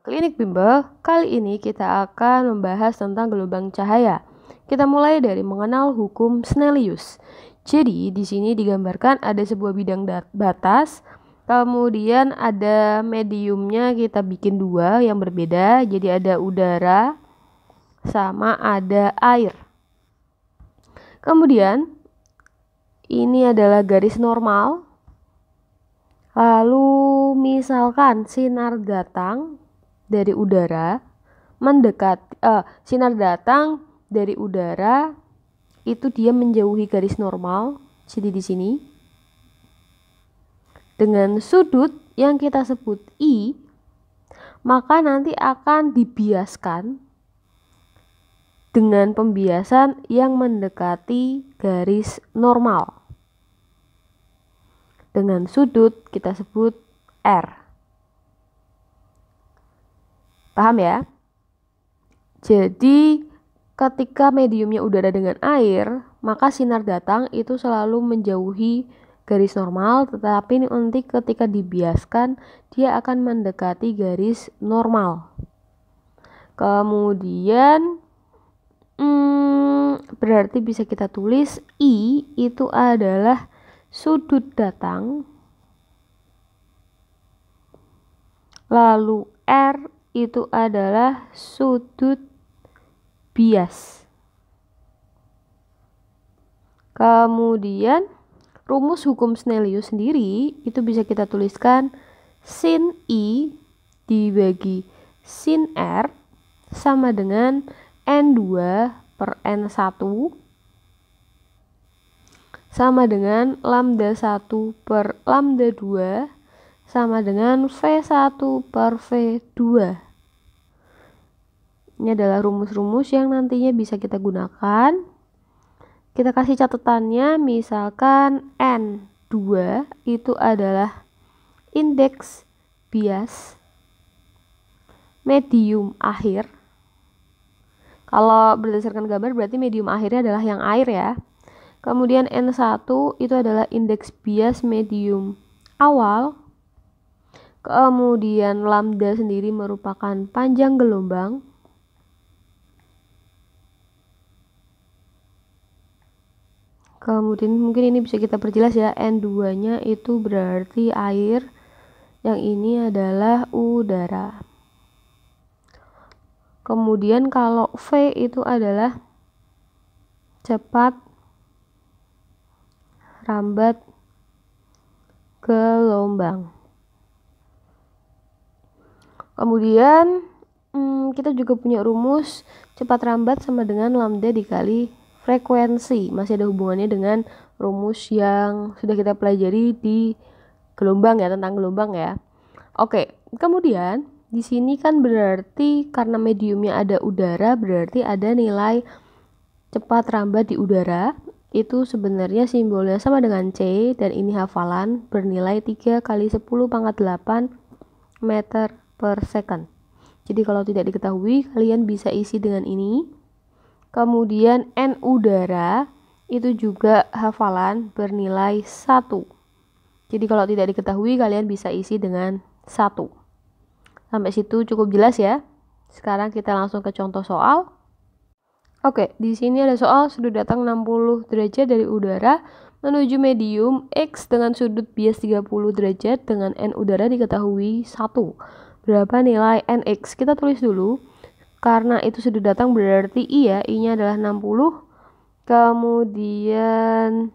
Klinik Bimbel, kali ini kita akan membahas tentang gelombang cahaya. Kita mulai dari mengenal hukum Snellius. Jadi, di sini digambarkan ada sebuah bidang batas, kemudian ada mediumnya kita bikin dua yang berbeda, jadi ada udara sama ada air. Kemudian, ini adalah garis normal. Lalu, misalkan sinar datang dari udara mendekati uh, eh, sinar datang dari udara itu dia menjauhi garis normal jadi di sini dengan sudut yang kita sebut i maka nanti akan dibiaskan dengan pembiasan yang mendekati garis normal dengan sudut kita sebut R. Paham ya? Jadi ketika mediumnya udara dengan air, maka sinar datang itu selalu menjauhi garis normal, tetapi nanti ketika dibiaskan dia akan mendekati garis normal. Kemudian hmm, berarti bisa kita tulis I itu adalah sudut datang lalu R itu adalah sudut bias. Kemudian rumus hukum Snellius sendiri itu bisa kita tuliskan sin I dibagi sin R sama dengan N2 per N1 sama dengan lambda 1 per lambda 2 sama dengan V1 per V2 ini adalah rumus-rumus yang nantinya bisa kita gunakan kita kasih catatannya misalkan N2 itu adalah indeks bias medium akhir kalau berdasarkan gambar berarti medium akhirnya adalah yang air ya. Kemudian N1 itu adalah indeks bias medium awal. Kemudian lambda sendiri merupakan panjang gelombang. Kemudian mungkin ini bisa kita perjelas ya, N2-nya itu berarti air, yang ini adalah udara. Kemudian kalau V itu adalah cepat, rambat, gelombang. Kemudian hmm, kita juga punya rumus cepat rambat sama dengan lambda dikali frekuensi. Masih ada hubungannya dengan rumus yang sudah kita pelajari di gelombang ya tentang gelombang ya. Oke, kemudian di sini kan berarti karena mediumnya ada udara berarti ada nilai cepat rambat di udara itu sebenarnya simbolnya sama dengan C dan ini hafalan bernilai 3 kali 10 pangkat 8 meter per second. Jadi kalau tidak diketahui, kalian bisa isi dengan ini. Kemudian N udara itu juga hafalan bernilai 1. Jadi kalau tidak diketahui, kalian bisa isi dengan 1. Sampai situ cukup jelas ya. Sekarang kita langsung ke contoh soal. Oke, di sini ada soal sudut datang 60 derajat dari udara menuju medium X dengan sudut bias 30 derajat dengan N udara diketahui 1 berapa nilai NX? Kita tulis dulu. Karena itu sudah datang berarti I ya, I-nya adalah 60. Kemudian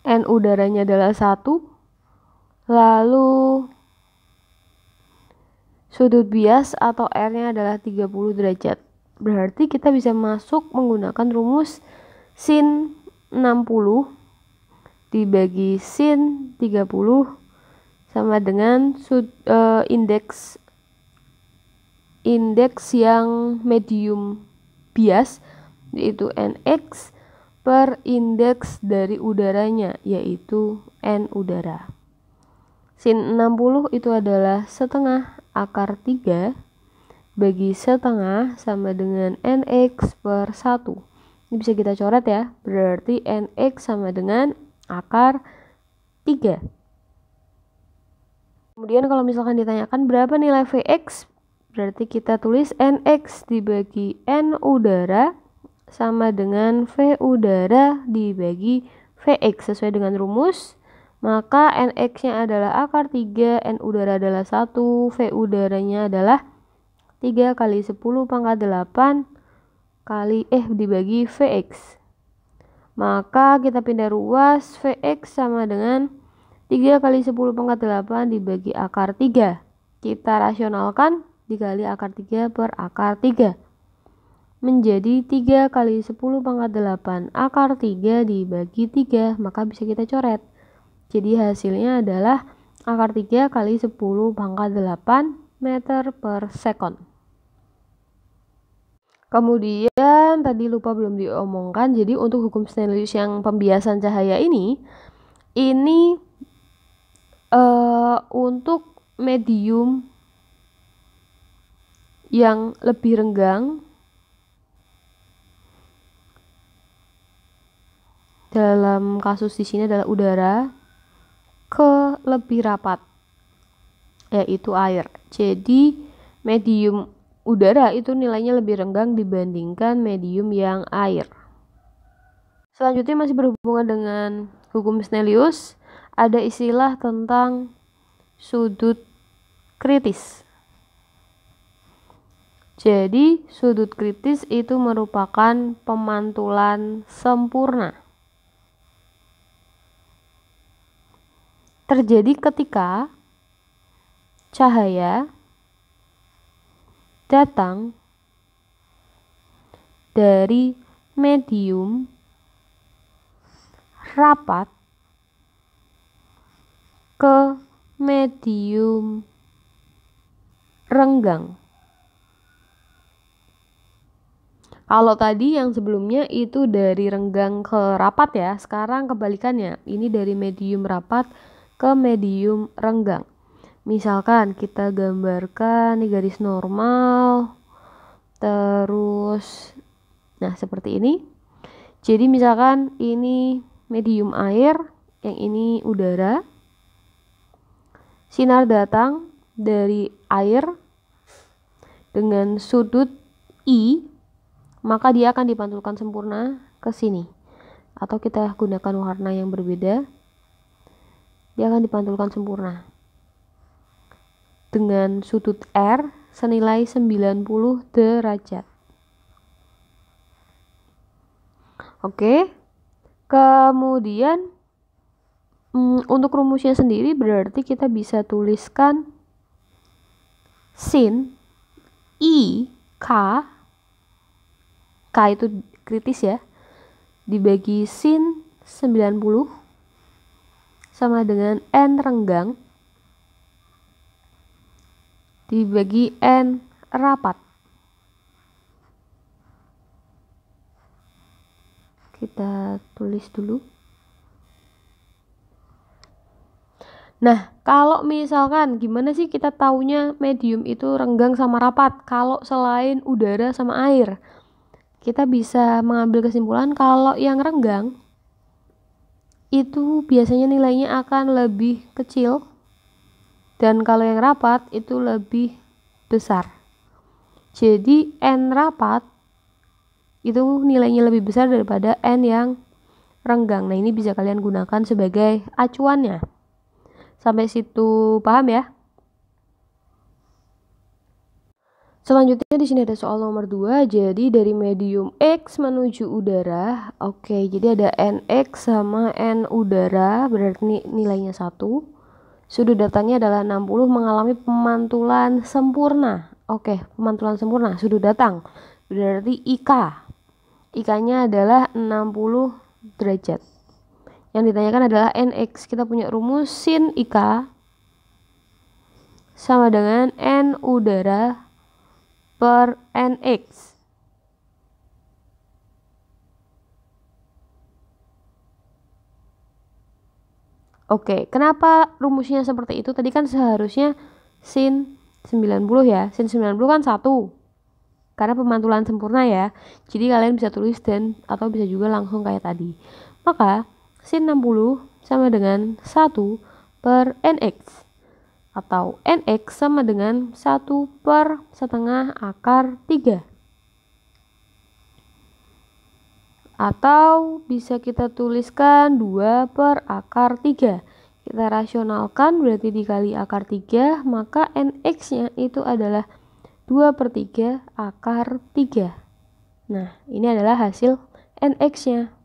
N udaranya adalah 1. Lalu sudut bias atau R-nya adalah 30 derajat. Berarti kita bisa masuk menggunakan rumus sin 60 dibagi sin 30 sama dengan sud, uh, indeks indeks yang medium bias yaitu nx per indeks dari udaranya yaitu n udara. Sin 60 itu adalah setengah akar 3 bagi setengah sama dengan nx per 1. Ini bisa kita coret ya, berarti nx sama dengan akar 3. Kemudian kalau misalkan ditanyakan berapa nilai Vx, berarti kita tulis Nx dibagi N udara sama dengan V udara dibagi Vx sesuai dengan rumus. Maka Nx-nya adalah akar 3, N udara adalah 1, V udaranya adalah 3 kali 10 pangkat 8 kali eh dibagi Vx. Maka kita pindah ruas Vx sama dengan 3 kali 10 pangkat 8 dibagi akar 3. Kita rasionalkan dikali akar 3 per akar 3. Menjadi 3 kali 10 pangkat 8 akar 3 dibagi 3, maka bisa kita coret. Jadi hasilnya adalah akar 3 kali 10 pangkat 8 meter per second. Kemudian tadi lupa belum diomongkan, jadi untuk hukum Steinlius yang pembiasan cahaya ini, ini uh, untuk medium yang lebih renggang dalam kasus di sini adalah udara ke lebih rapat yaitu air. Jadi medium udara itu nilainya lebih renggang dibandingkan medium yang air. Selanjutnya masih berhubungan dengan hukum Snellius ada istilah tentang sudut kritis. Jadi, sudut kritis itu merupakan pemantulan sempurna. Terjadi ketika cahaya datang dari medium rapat ke medium renggang. Kalau tadi yang sebelumnya itu dari renggang ke rapat ya, sekarang kebalikannya. Ini dari medium rapat ke medium renggang. Misalkan kita gambarkan ini garis normal, terus nah seperti ini. Jadi misalkan ini medium air, yang ini udara, Sinar datang dari air dengan sudut I, maka dia akan dipantulkan sempurna ke sini. Atau kita gunakan warna yang berbeda, dia akan dipantulkan sempurna. Dengan sudut R senilai 90 derajat. Oke. Kemudian Hmm, untuk rumusnya sendiri berarti kita bisa tuliskan sin i k k itu kritis ya dibagi sin 90 sama dengan n renggang dibagi n rapat kita tulis dulu Nah, kalau misalkan gimana sih kita taunya medium itu renggang sama rapat kalau selain udara sama air? Kita bisa mengambil kesimpulan kalau yang renggang itu biasanya nilainya akan lebih kecil dan kalau yang rapat itu lebih besar. Jadi N rapat itu nilainya lebih besar daripada N yang renggang. Nah, ini bisa kalian gunakan sebagai acuannya. Sampai situ paham ya? Selanjutnya di sini ada soal nomor 2. Jadi dari medium X menuju udara. Oke, jadi ada NX sama N udara, berarti nilainya 1. Sudut datanya adalah 60 mengalami pemantulan sempurna. Oke, pemantulan sempurna sudut datang. Berarti IK. IK-nya adalah 60 derajat yang ditanyakan adalah NX kita punya rumus sin IK sama dengan N udara per NX Oke, kenapa rumusnya seperti itu? Tadi kan seharusnya sin 90 ya. Sin 90 kan 1 karena pemantulan sempurna ya. Jadi kalian bisa tulis dan atau bisa juga langsung kayak tadi. Maka sin 60 sama dengan 1 per nx atau nx sama dengan 1 per setengah akar 3 atau bisa kita tuliskan 2 per akar 3 kita rasionalkan berarti dikali akar 3 maka nx nya itu adalah 2 per 3 akar 3 nah ini adalah hasil nx nya